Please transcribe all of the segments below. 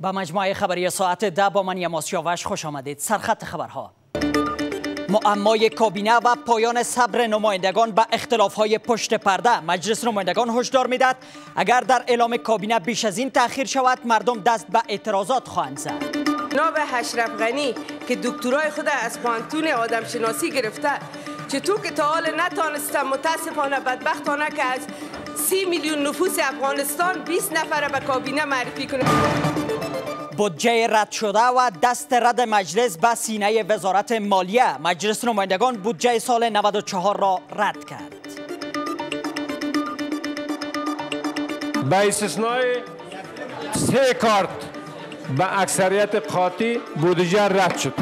با مجموعه خبری ساعت ده با من یماس خوش آمدید سرخط خبرها معمای کابینه و پایان صبر نمایندگان به های پشت پرده مجلس نمایندگان هشدار میداد اگر در اعلام کابینه بیش از این تاخیر شود مردم دست به اعتراضات خواهند زد جناب حشرف غنی که دکترای خود از پانتون آدم شناسی گرفته چطور که تا حال نتانستم متاسفانه بدبختانه که از سی میلیون نفوس افغانستان 20 نفره به کابینه معرفی کنه بودجه رد شده و دست رد مجلس به سینه وزارت مالیه مجلس نمایندگان بودجه سال 94 را رد کرد به استثنای سه کارت به اکثریت قاطی بودجه رد شد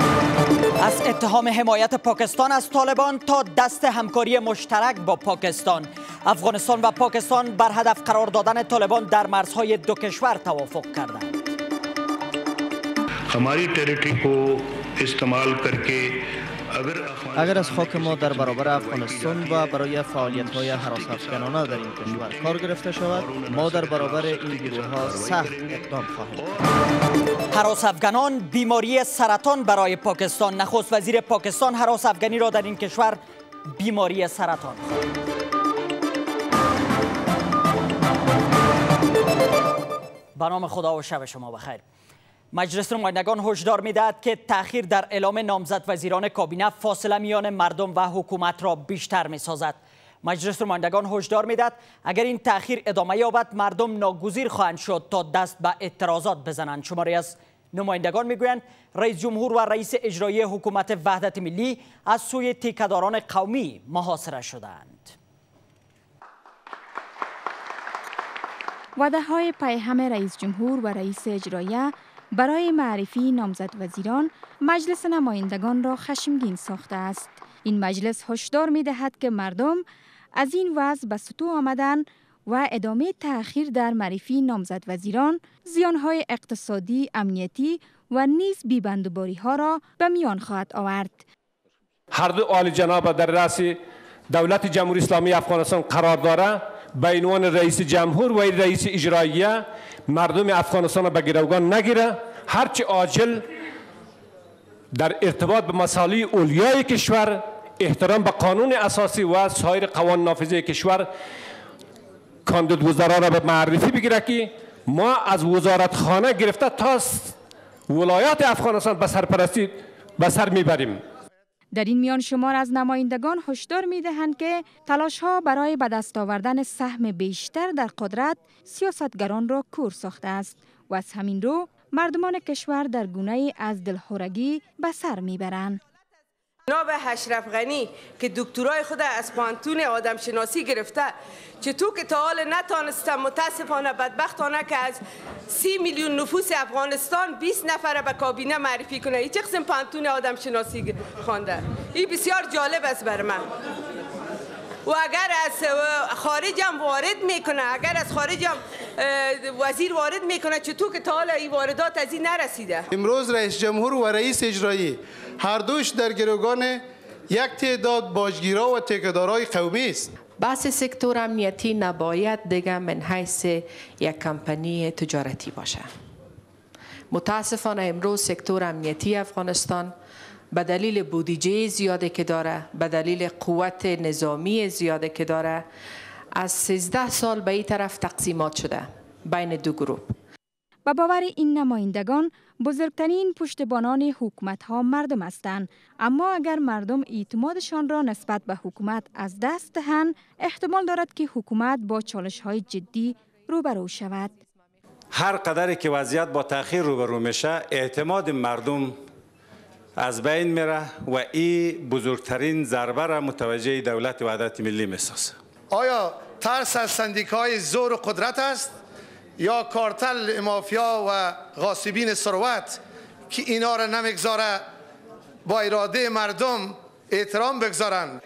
از اتهام حمایت پاکستان از طالبان تا دست همکاری مشترک با پاکستان افغانستان و پاکستان بر هدف قرار دادن طالبان در مرزهای دو کشور توافق کردند ہماری ٹیریٹری کو استعمال کے اگر اگر از خاک ما در برابر افغانستان و برای فعالیت های افغانانه در این کشور کار گرفته شود ما در برابر این گروه ها سخت اقدام خواهیم حراس افغانان بیماری سرطان برای پاکستان نخست وزیر پاکستان حراس افغانی را در این کشور بیماری سرطان به نام خدا و شب شما بخیر مجلس نمایندگان هشدار میدهد که تأخیر در اعلام نامزد وزیران کابینه فاصله میان مردم و حکومت را بیشتر میسازد مجلس نمایندگان هشدار میدهد اگر این تأخیر ادامه یابد مردم ناگزیر خواهند شد تا دست به اعتراضات بزنند شماری از نمایندگان میگویند رئیس جمهور و رئیس اجرایی حکومت وحدت ملی از سوی تیکداران قومی محاصره شدند وده های پیهم رئیس جمهور و رئیس اجرایه برای معرفی نامزد وزیران مجلس نمایندگان را خشمگین ساخته است این مجلس هشدار می که مردم از این وضع به سطو آمدن و ادامه تأخیر در معرفی نامزد وزیران زیانهای اقتصادی، امنیتی و نیز بیبندباری ها را به میان خواهد آورد. هر دو آل جناب در رأس دولت جمهوری اسلامی افغانستان قرار دارد به عنوان رئیس جمهور و رئیس اجراییه مردم افغانستان را به گروگان نگیره هرچی آجل در ارتباط به مسائل اولیای کشور احترام به قانون اساسی و سایر قوان نافذه کشور کاندید وزرا را به معرفی بگیره که ما از وزارت خانه گرفته تا ولایات افغانستان به سرپرستی به سر میبریم در این میان شمار از نمایندگان هشدار می که تلاش ها برای به دست آوردن سهم بیشتر در قدرت سیاستگران را کور ساخته است و از همین رو مردمان کشور در گونه از دلخورگی به سر میبرند. جناب هشرف غنی که دکترای خود از پانتون آدم شناسی گرفته چطور که تا حال نتانستم متاسفانه بدبختانه که از سی میلیون نفوس افغانستان 20 نفر به کابینه معرفی کنه این چه قسم پانتون آدم شناسی خوانده این بسیار جالب است بر من و اگر از خارج وارد میکنه اگر از خارجم. وزیر وارد میکنه چطور که تا حالا این واردات از این نرسیده امروز رئیس جمهور و رئیس اجرایی هر دوش در گروگان یک تعداد باجگیرا و تکدارای قومی است بحث سکتور امنیتی نباید دیگه من حیث یک کمپنی تجارتی باشه متاسفانه امروز سکتور امنیتی افغانستان به دلیل بودیجه زیاده که داره به دلیل قوت نظامی زیاده که داره از 13 سال به این طرف تقسیمات شده بین دو گروه و باور این نمایندگان بزرگترین پشتبانان حکومت ها مردم هستند اما اگر مردم اعتمادشان را نسبت به حکومت از دست دهند احتمال دارد که حکومت با چالش های جدی روبرو شود هر قدری که وضعیت با تاخیر روبرو میشه اعتماد مردم از بین میره و این بزرگترین ضربه را متوجه دولت وحدت ملی میسازه آیا ترس از سندیکای زور و قدرت است یا کارتل مافیا و غاصبین ثروت که اینا را نمیگذاره با اراده مردم احترام بگذارند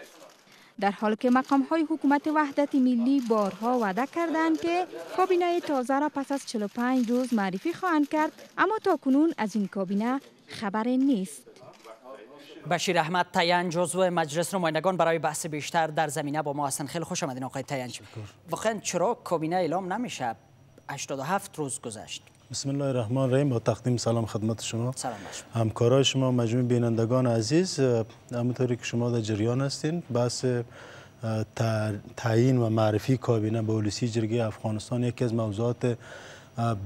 در حالی که مقام های حکومت وحدت ملی بارها وعده کردند که کابینه تازه را پس از 45 روز معرفی خواهند کرد اما تا کنون از این کابینه خبر نیست بشیر احمد تیان جزو مجلس نمایندگان برای بحث بیشتر در زمینه با ما هستن خیلی خوش آمدین آقای تیان واقعا چرا کابینه اعلام نمیشه 87 روز گذشت بسم الله الرحمن الرحیم با تقدیم سلام خدمت شما سلام باشم. همکارای شما مجموع بینندگان عزیز همونطوری که شما در جریان هستین بحث تعیین و معرفی کابینه به جرگی افغانستان یکی از موضوعات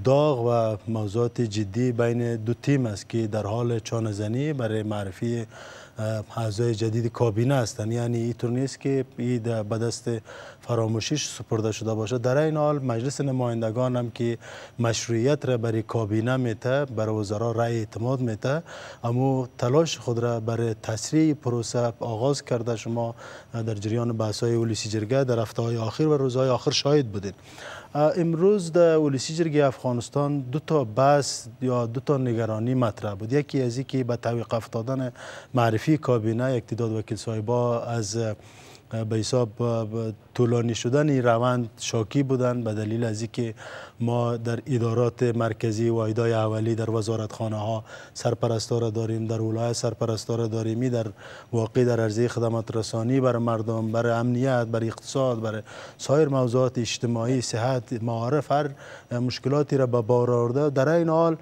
داغ و موضوعات جدی بین دو تیم است که در حال چانزنی برای معرفی اعضای جدید کابینه هستند یعنی اینطور نیست که این به دست فراموشیش سپرده شده باشد در این حال مجلس نمایندگان هم که مشروعیت را برای کابینه میته برای وزرا رأی اعتماد میته اما تلاش خود را برای تسریع پروسه آغاز کرده شما در جریان بحث های اولیسی جرگه در هفته های آخر و روزهای آخر شاید بودید امروز در ولسی جرگه افغانستان دو تا بحث یا دو تا نگرانی مطرح بود یکی از اینکه به تعویق افتادن معرفی کابینه اقتداد وکیل صاحبا از به حساب طولانی شدن این روند شاکی بودند به دلیل از اینکه ما در ادارات مرکزی و ایدای اولی در خانه ها سرپرستار داریم در ولایت سرپرستار را داریم در واقع در ارزی خدمات رسانی بر مردم بر امنیت بر اقتصاد بر سایر موضوعات اجتماعی صحت معارف هر مشکلاتی را به بار آورده در این حال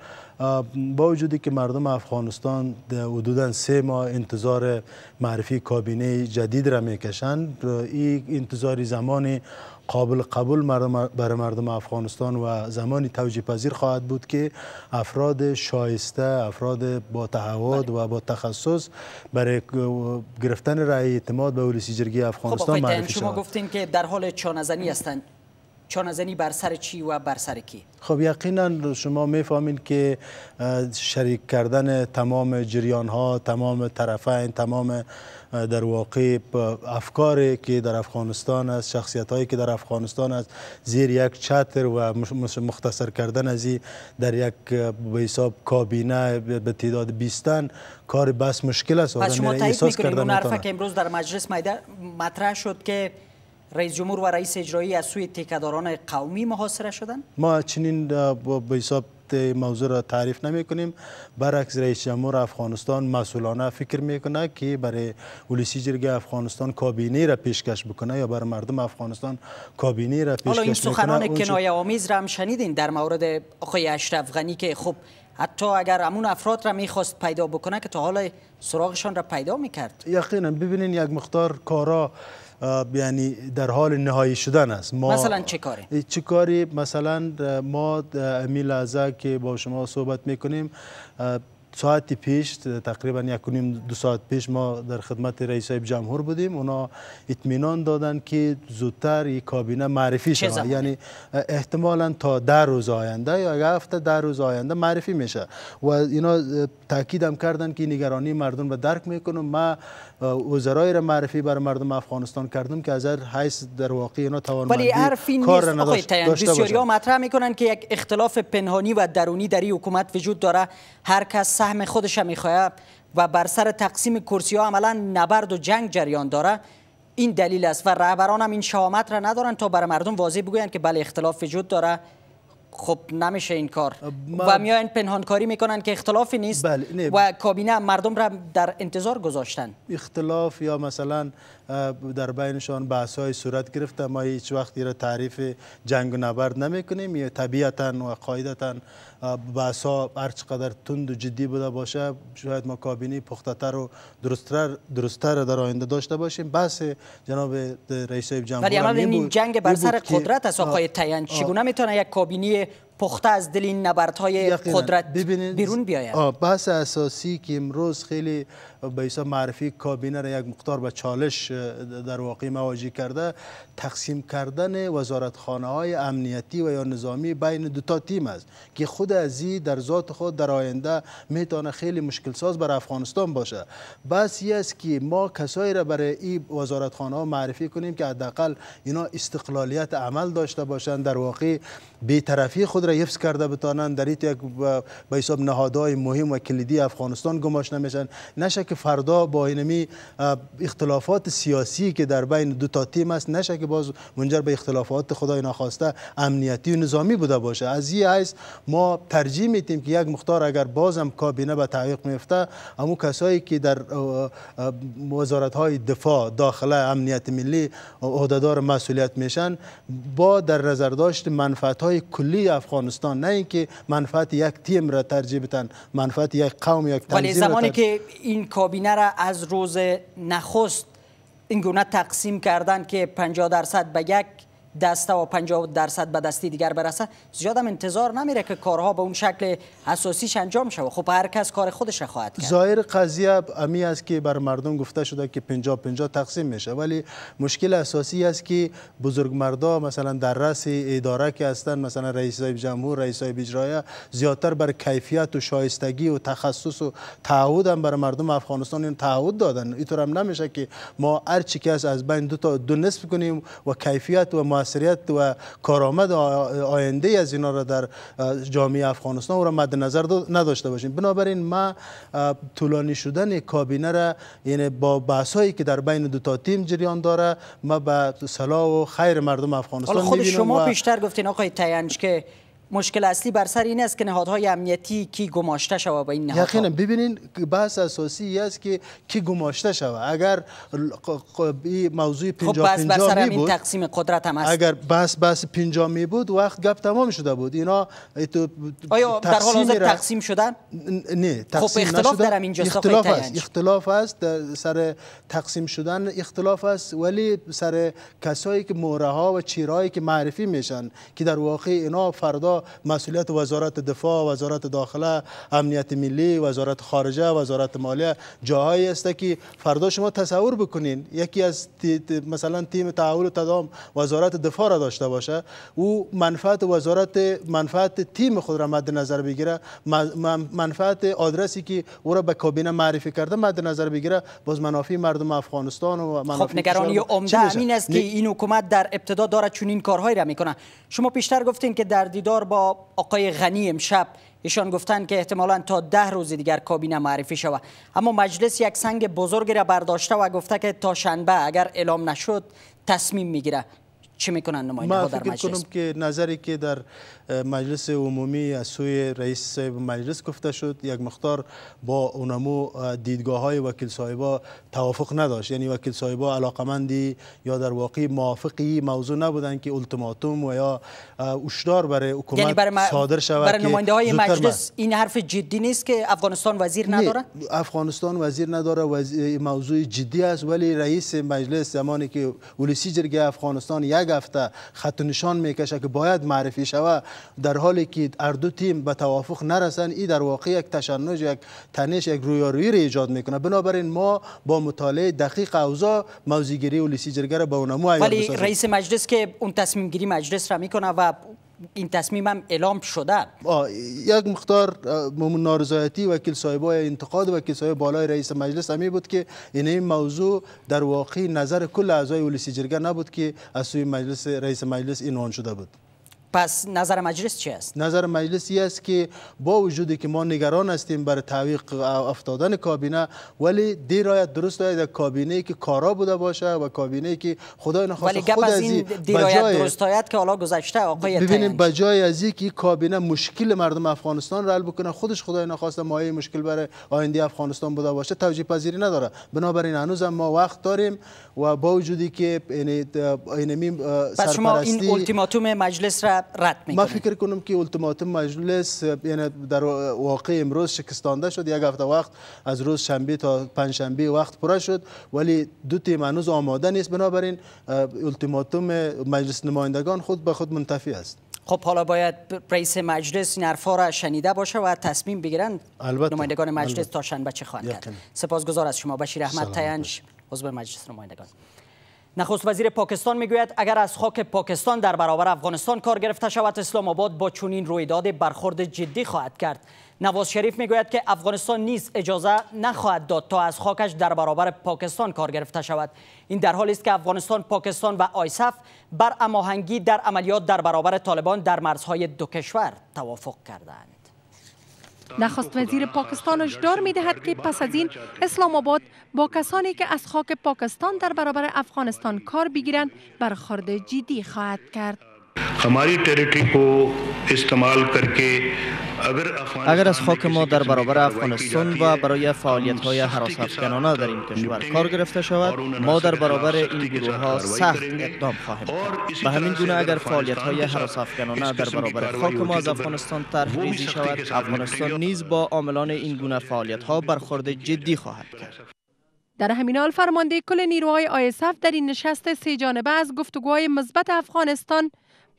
با وجودی که مردم افغانستان حدودا سه ماه انتظار معرفی کابینه جدید را میکشند این انتظاری زمانی قابل قبول برای مردم افغانستان و زمانی توجیه پذیر خواهد بود که افراد شایسته افراد با تحواد و با تخصص برای گرفتن رای اعتماد به اولیسی جرگی خب، افغانستان خب معرفی شما گفتین که در حال چانزنی هستند چانزنی بر سر چی و بر سر کی خب یقینا شما میفهمین که شریک کردن تمام جریان ها تمام طرفین تمام در واقع افکاری که در افغانستان است شخصیت هایی که در افغانستان است زیر یک چتر و مختصر کردن از در یک به حساب کابینه به تعداد 20 کار بس مشکل است پس شما یعنی تایید میکنید اون که امروز در مجلس مطرح شد که رئیس جمهور و رئیس اجرایی از سوی تکداران قومی محاصره شدن ما چنین به حساب موضوع را تعریف نمی کنیم برعکس رئیس جمهور افغانستان مسئولانه فکر میکنه که برای ولیسی جرگ افغانستان کابینه را پیشکش بکنه یا بر مردم افغانستان کابینه را پیشکش حالا این سخنان کنایه آمیز را هم شنیدین در مورد آقای اشرف غنی که خب حتی اگر همون افراد را میخواست پیدا بکنه که تا حالا سراغشان را پیدا میکرد یقینا ببینین یک مختار کارا یعنی در حال نهایی شدن است ما مثلا چه کاری چه کاری مثلا ما امی لحظه که با شما صحبت میکنیم ساعت پیش تقریبا یک نیم دو ساعت پیش ما در خدمت رئیس جمهور بودیم اونا اطمینان دادن که زودتر یک کابینه معرفی شود یعنی احتمالا تا در روز آینده یا اگه هفته در روز آینده معرفی میشه و اینا تاکید هم کردن که نگرانی مردم رو درک میکنم ما وزرای را معرفی بر مردم افغانستان کردم که از هر حیث در واقع اینا توانمندی ولی حرفی کار نیست مطرح میکنن که یک اختلاف پنهانی و درونی در این حکومت وجود داره هر کس سهم خودش میخواد و بر سر تقسیم کرسی ها عملا نبرد و جنگ جریان داره این دلیل است و رهبران هم این شهامت را ندارن تا بر مردم واضح بگویند که بله اختلاف وجود داره خب نمیشه این کار و میان پنهانکاری میکنن که اختلافی نیست بله، و کابینه مردم را در انتظار گذاشتن اختلاف یا مثلا در بینشان بحث های صورت گرفته ما هیچ وقتی را تعریف جنگ و نبرد نمی کنیم یا طبیعتا و قاعدتا بحث ها هر چقدر تند و جدی بوده باشه شاید ما کابینی پخته تر و درستتر درستتر در آینده داشته باشیم بحث جناب رئیس جمهور ولی اما جنگ بر سر قدرت است آقای تیان چگونه میتونه یک کابینی پخته از دل این نبردهای قدرت بیرون بیاید بحث اساسی که امروز خیلی به معرفی کابینه یک مقدار به چالش در واقع مواجه کرده تقسیم کردن وزارتخانه های امنیتی و یا نظامی بین دو تا تیم است که خود از در ذات خود در آینده میتونه خیلی مشکل ساز بر افغانستان باشه بس است که ما کسایی را برای این وزارتخانه ها معرفی کنیم که حداقل اینا استقلالیت عمل داشته باشند در واقع بی‌طرفی خود خود را حفظ کرده بتانند در این یک به حساب نهادهای مهم و کلیدی افغانستان گماش نمیشن نشه فردا با اینمی اختلافات سیاسی که در بین دو تا تیم است نشه که باز منجر به اختلافات خدای ناخواسته امنیتی و نظامی بوده باشه از این حیث ما ترجیح میتیم که یک مختار اگر بازم کابینه به تعویق میفته اما کسایی که در وزارت های دفاع داخله امنیت ملی عهدهدار مسئولیت میشن با در نظر داشت منفعت های کلی افغان افغانستان نه اینکه منفعت یک تیم را ترجیح بدن منفعت یک قوم یک تنظیم ولی زمانی که این کابینه را از روز نخست این گونه تقسیم کردن که 50 درصد به یک دسته و 50 درصد به دستی دیگر برسه زیاد هم انتظار نمیره که کارها به اون شکل اساسیش انجام شود خب هر کس کار خودش را خواهد کرد ظاهر قضیه امی است که بر مردم گفته شده که 50 50 تقسیم میشه ولی مشکل اساسی است که بزرگ مردا مثلا در رأس اداره که مثلا رئیس های جمهور رئیس های اجرایه زیادتر بر کیفیت و شایستگی و تخصص و تعهد هم بر مردم افغانستان این تعهد دادن اینطور هم نمیشه که ما هر چی که از بین دو تا دو نصف کنیم و کیفیت و موثریت و کارآمد آینده از اینا را در جامعه افغانستان و را مد نظر نداشته باشیم بنابراین ما طولانی شدن کابینه را یعنی با بحثایی که در بین دو تا تیم جریان داره ما به صلاح و خیر مردم افغانستان خود شما بیشتر گفتین آقای تینج که مشکل اصلی بر سر این است که نهادهای امنیتی کی گماشته شوه با این نهادها یقینا ببینین بحث اساسی است که کی گماشته شوه اگر موضوع 50 خب بر سر این تقسیم قدرت هم است اگر بس بس 50 می بود وقت گپ تمام شده بود اینا آیا در حال حاضر تقسیم شدن نه خب، تقسیم خب اختلاف در اینجا اختلاف است اختلاف است در سر تقسیم شدن اختلاف است ولی سر کسایی که موره ها و چیرایی که معرفی میشن که در واقع اینا فردا مسئولیت وزارت دفاع وزارت داخله امنیت ملی وزارت خارجه وزارت مالیه جاهایی است که فردا شما تصور بکنین یکی از مثلا تیم تعاون و تدام وزارت دفاع را داشته باشه او منفعت وزارت منفعت تیم خود را مد نظر بگیره منفعت آدرسی که او را به کابینه معرفی کرده مد نظر بگیره باز منافع مردم افغانستان و منافع خب نگرانی عمده همین است که این حکومت در ابتدا داره چنین کارهایی را میکنه شما پیشتر گفتین که در دیدار با آقای غنی امشب ایشان گفتن که احتمالا تا ده روز دیگر کابینه معرفی شود اما مجلس یک سنگ بزرگی را برداشته و گفته که تا شنبه اگر اعلام نشد تصمیم میگیره چه میکنن نماینده در مجلس کنم که نظری که در مجلس عمومی از سوی رئیس مجلس گفته شد یک مختار با اونمو دیدگاه های وکیل صاحبا توافق نداشت یعنی وکیل صاحبا علاقمندی یا در واقع موافقی موضوع نبودن که التیماتوم و یا اشدار برای یعنی حکومت صادر شود برای های مجلس این حرف جدی نیست که افغانستان وزیر نداره افغانستان وزیر نداره موضوع جدی است ولی رئیس مجلس زمانی که ولسی جرگه افغانستان یک یک هفته خط نشان میکشه که باید معرفی شوه در حالی که اردو تیم به توافق نرسن این در واقع یک تشنج یک تنش یک رویارویی را ایجاد میکنه بنابراین ما با مطالعه دقیق اوضاع موزیگیری و لیسی جرگر به اونمو ولی رئیس مجلس که اون تصمیم مجلس را میکنه و این تصمیمم اعلام شده یک مقدار نارضایتی وکیل صاحبای انتقاد وکیل صاحب بالای رئیس مجلس همی بود که این, این موضوع در واقع نظر کل اعضای ولسی جرگه نبود که از سوی مجلس رئیس مجلس عنوان شده بود پس نظر مجلس چی است نظر مجلس این است که با وجودی که ما نگران هستیم بر تعویق افتادن کابینه ولی دیرایت درست دارید در کابینه که کارا بوده باشه و کابینه که خدای خود از این دیرایت درست که حالا گذشته آقای ببینیم بجای از که کابینه مشکل مردم افغانستان را حل بکنه خودش خدای نخواست مایه مشکل برای آینده افغانستان بوده باشه توجیه پذیری نداره بنابراین هنوز ما وقت داریم و با وجودی که اینمی سرپرستی یعنی، یعنی، پس شما این التیماتوم مجلس را رد میکنه فکر کنم که التیماتوم مجلس یعنی در واقع امروز شکستانده شد یک هفته وقت از روز شنبه تا پنج شنبه وقت پره شد ولی دو تیم هنوز آماده نیست بنابراین التیماتوم مجلس نمایندگان خود به خود منتفی است خب حالا باید رئیس مجلس این حرفا را شنیده باشه و تصمیم بگیرند نمایندگان مجلس البته. تا شنبه چه خواهند کرد سپاسگزار از شما بشیر احمد تینج عضو مجلس نمایندگان نخست وزیر پاکستان میگوید اگر از خاک پاکستان در برابر افغانستان کار گرفته شود اسلام آباد با چنین رویداد برخورد جدی خواهد کرد نواز شریف میگوید که افغانستان نیز اجازه نخواهد داد تا از خاکش در برابر پاکستان کار گرفته شود این در حالی است که افغانستان پاکستان و آیسف بر اماهنگی در عملیات در برابر طالبان در مرزهای دو کشور توافق کردند نخست وزیر پاکستان هشدار می دهد که پس از این اسلام آباد با کسانی که از خاک پاکستان در برابر افغانستان کار بگیرند برخورد جدی خواهد کرد. کو استعمال اگر, اگر از خاک ما در برابر افغانستان و برای فعالیت های حراس افغانانه در این کشور کار گرفته شود ما در برابر این گروه ها سخت اقدام خواهیم کرد به همین گونه اگر فعالیت های حراس افغانانه در برابر خاک ما از افغانستان طرح شود افغانستان نیز با عاملان این گونه فعالیت ها برخورد جدی خواهد کرد در همین حال فرمانده کل نیروهای آیسف در این نشست سه جانبه از گفتگوهای مثبت افغانستان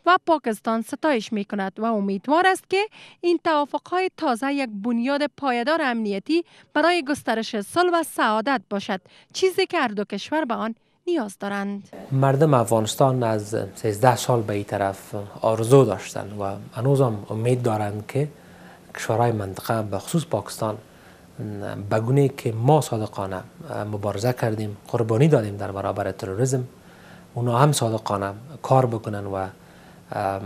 و پاکستان ستایش می کند و امیدوار است که این توافق های تازه یک بنیاد پایدار امنیتی برای گسترش صلح و سعادت باشد چیزی که هر دو کشور به آن نیاز دارند مردم افغانستان از 13 سال به این طرف آرزو داشتند و هنوز هم امید دارند که کشورهای منطقه به خصوص پاکستان بگونه که ما صادقانه مبارزه کردیم قربانی دادیم در برابر تروریسم اونا هم صادقانه کار بکنن و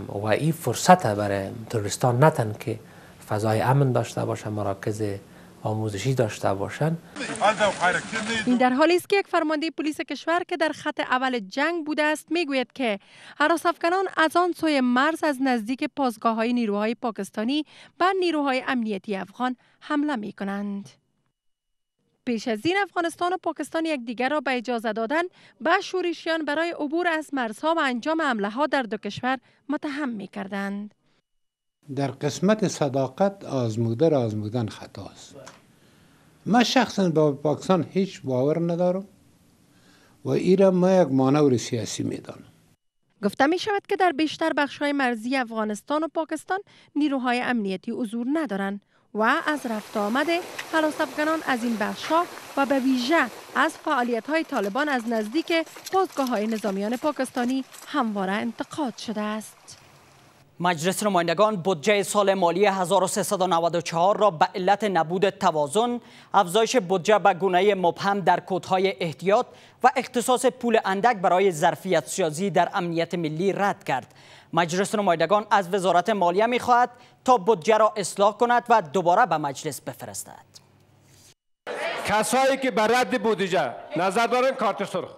و این فرصت برای ترورستان نتن که فضای امن داشته باشند مراکز آموزشی داشته باشند این در حالی است که یک فرمانده پلیس کشور که در خط اول جنگ بوده است میگوید که حراس افغانان از آن سوی مرز از نزدیک پاسگاه های نیروهای پاکستانی به نیروهای امنیتی افغان حمله می کنند پیش از این افغانستان و پاکستان یکدیگر را به اجازه دادن به شورشیان برای عبور از مرزها و انجام حمله ها در دو کشور متهم می کردند. در قسمت صداقت آزموده را آزمودن خطا است. من شخصا به پاکستان هیچ باور ندارم و ایران ما یک مانور سیاسی می دانم. گفته می شود که در بیشتر بخش های مرزی افغانستان و پاکستان نیروهای امنیتی حضور ندارند و از رفت آمد حلاسفکنان از این ها و به ویژه از فعالیت های طالبان از نزدیک بازگاه های نظامیان پاکستانی همواره انتقاد شده است. مجلس نمایندگان بودجه سال مالی 1394 را به علت نبود توازن، افزایش بودجه به گونه مبهم در کودهای احتیاط و اختصاص پول اندک برای ظرفیت سیازی در امنیت ملی رد کرد. مجلس نمایندگان از وزارت مالیه خواهد تا بودجه را اصلاح کند و دوباره به مجلس بفرستد کسایی که بر رد بودجه نظر دارن کارت سرخ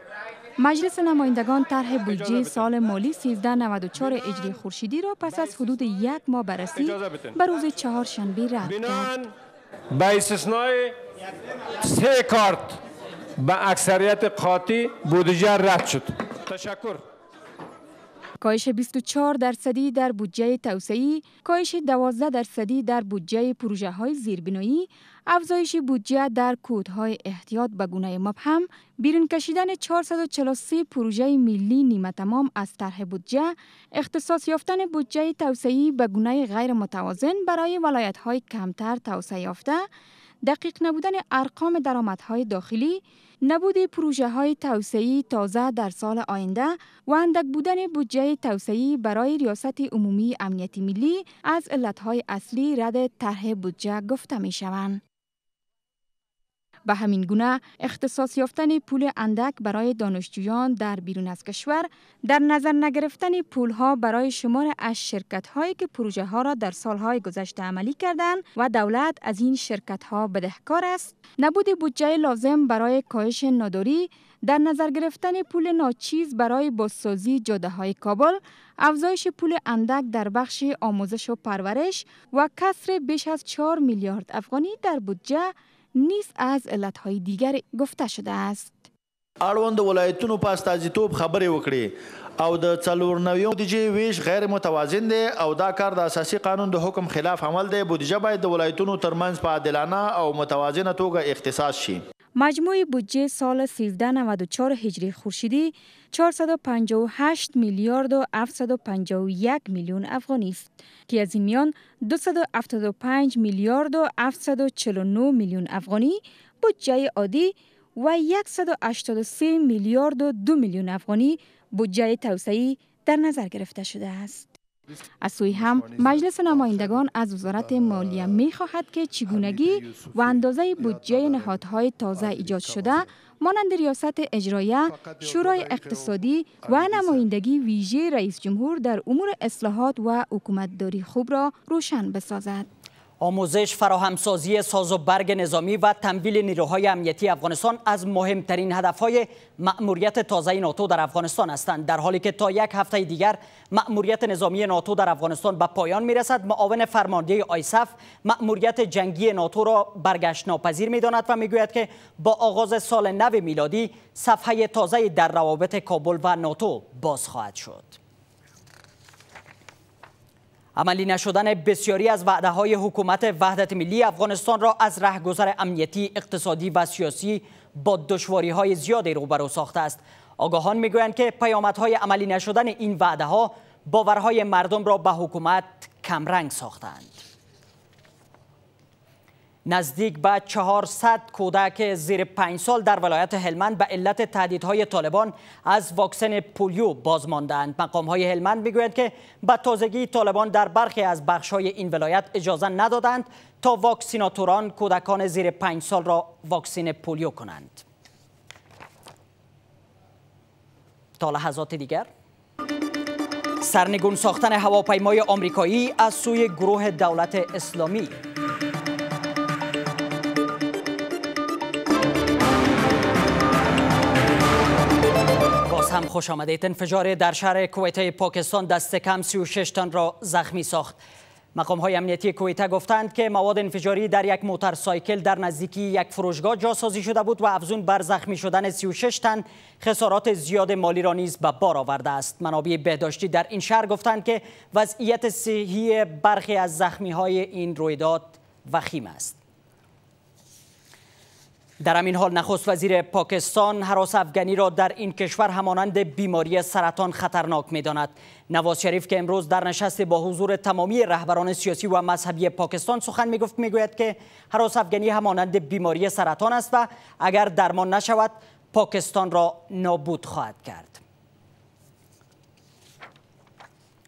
مجلس نمایندگان طرح بودجه سال مالی 1394 اجری خورشیدی را پس از حدود یک ماه بررسی به روز چهارشنبه رد کرد. به استثنای سه کارت به اکثریت قاطی بودجه رد شد. تشکر. کاهش 24 درصدی در بودجه توسعی، کاهش 12 درصدی در بودجه پروژه های زیربنایی، افزایش بودجه در کودهای احتیاط به گونه مبهم، بیرون کشیدن 443 پروژه ملی نیمه تمام از طرح بودجه، اختصاص یافتن بودجه توسعی به گونه غیر متوازن برای ولایت های کمتر توسعه یافته، دقیق نبودن ارقام درآمدهای داخلی، نبود پروژه های توسعی تازه در سال آینده و اندک بودن بودجه توسعی برای ریاست عمومی امنیتی ملی از علتهای اصلی رد طرح بودجه گفته می شوند. به همین گونه اختصاص یافتن پول اندک برای دانشجویان در بیرون از کشور در نظر نگرفتن پول ها برای شمار از شرکت هایی که پروژه ها را در های گذشته عملی کردند و دولت از این شرکت ها بدهکار است نبود بودجه لازم برای کاهش ناداری در نظر گرفتن پول ناچیز برای بازسازی جاده های کابل، افزایش پول اندک در بخش آموزش و پرورش و کسر بیش از 4 میلیارد افغانی در بودجه نیز از علتهای دیگر گفته شده است اړوند ولایتونو په استازیتوب خبرې وکړې او د څلور نویو بودیجې ویش غیر متوازن دی او دا کار د اساسي قانون د حکم خلاف عمل دی بودیجه باید د ولایتونو ترمنځ په عادلانه او متوازنه توګه اختصاص شي مجموعی بودجه سال 1394 هجری خورشیدی 458 میلیارد و 751 میلیون افغانی است که از این میان 275 میلیارد و 749 میلیون افغانی بودجه عادی و 183 میلیارد و 2 میلیون افغانی بودجه توسعی در نظر گرفته شده است. از سوی هم مجلس نمایندگان از وزارت مالیه می خواهد که چگونگی و اندازه بودجه نهادهای تازه ایجاد شده مانند ریاست اجرایه، شورای اقتصادی و نمایندگی ویژه رئیس جمهور در امور اصلاحات و حکومتداری خوب را روشن بسازد. آموزش، فراهمسازی ساز و برگ نظامی و تمویل نیروهای امنیتی افغانستان از مهمترین هدفهای مأموریت تازه ناتو در افغانستان هستند در حالی که تا یک هفته دیگر مأموریت نظامی ناتو در افغانستان به پایان میرسد معاون فرمانده آیسف مأموریت جنگی ناتو را برگشت ناپذیر میداند و میگوید که با آغاز سال نو میلادی صفحه تازه در روابط کابل و ناتو باز خواهد شد عملی نشدن بسیاری از وعده های حکومت وحدت ملی افغانستان را از رهگذر امنیتی، اقتصادی و سیاسی با دشواری های زیادی روبرو ساخته است. آگاهان میگویند که پیامدهای عملی نشدن این وعده ها باورهای مردم را به حکومت کمرنگ ساختند. نزدیک به 400 کودک زیر 5 سال در ولایت هلمند به علت تهدیدهای طالبان از واکسن پولیو بازماندند مقام های هلمند میگویند که به تازگی طالبان در برخی از بخش های این ولایت اجازه ندادند تا واکسیناتوران کودکان زیر 5 سال را واکسن پولیو کنند تا لحظات دیگر سرنگون ساختن هواپیمای آمریکایی از سوی گروه دولت اسلامی هم خوش آمدید انفجار در شهر کویته پاکستان دست کم 36 تن را زخمی ساخت مقام های امنیتی کویته گفتند که مواد انفجاری در یک سایکل در نزدیکی یک فروشگاه جاسازی شده بود و افزون بر زخمی شدن 36 تن خسارات زیاد مالی را نیز به بار آورده است منابع بهداشتی در این شهر گفتند که وضعیت صحی برخی از زخمی های این رویداد وخیم است در این حال نخست وزیر پاکستان حراس افغانی را در این کشور همانند بیماری سرطان خطرناک می داند. نواز شریف که امروز در نشست با حضور تمامی رهبران سیاسی و مذهبی پاکستان سخن می گفت می گوید که حراس افغانی همانند بیماری سرطان است و اگر درمان نشود پاکستان را نابود خواهد کرد.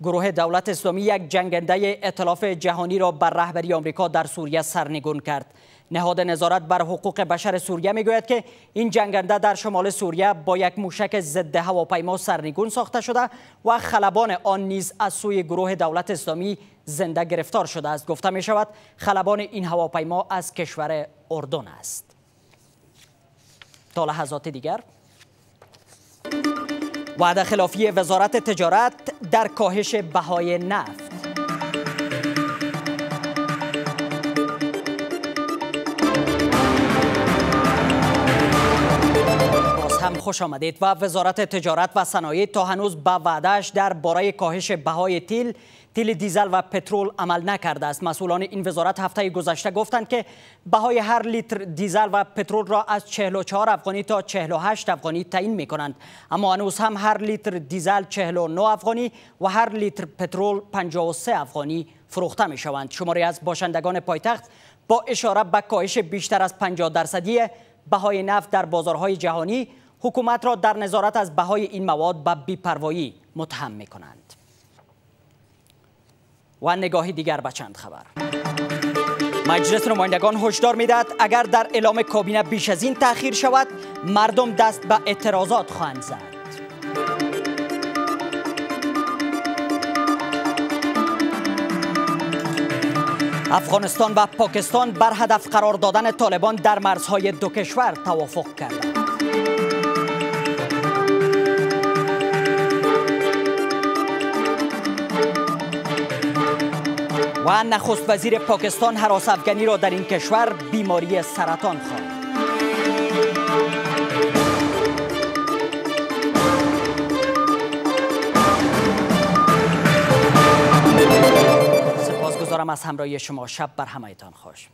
گروه دولت اسلامی یک جنگنده اطلاف جهانی را بر رهبری آمریکا در سوریه سرنگون کرد. نهاد نظارت بر حقوق بشر سوریه میگوید که این جنگنده در شمال سوریه با یک موشک ضد هواپیما سرنگون ساخته شده و خلبان آن نیز از سوی گروه دولت اسلامی زنده گرفتار شده است گفته می شود خلبان این هواپیما از کشور اردن است تا لحظات دیگر وعده خلافی وزارت تجارت در کاهش بهای نفت هم خوش آمدید و وزارت تجارت و صنایع تا هنوز به وعدهش در باره کاهش بهای تیل تیل دیزل و پترول عمل نکرده است مسئولان این وزارت هفته گذشته گفتند که بهای هر لیتر دیزل و پترول را از 44 افغانی تا 48 افغانی تعیین می کنند اما هنوز هم هر لیتر دیزل 49 افغانی و هر لیتر پترول 53 افغانی فروخته می شوند شماری از باشندگان پایتخت با اشاره به کاهش بیشتر از 50 درصدی بهای نفت در بازارهای جهانی حکومت را در نظارت از بهای این مواد به بیپروایی متهم می کنند. و نگاهی دیگر به چند خبر مجلس نمایندگان هشدار میدهد اگر در اعلام کابینه بیش از این تأخیر شود مردم دست به اعتراضات خواهند زد افغانستان و پاکستان بر هدف قرار دادن طالبان در مرزهای دو کشور توافق کردند. و نخست وزیر پاکستان حراس افغانی را در این کشور بیماری سرطان خواند سپاسگزارم از همراهی شما شب بر همهتان خوش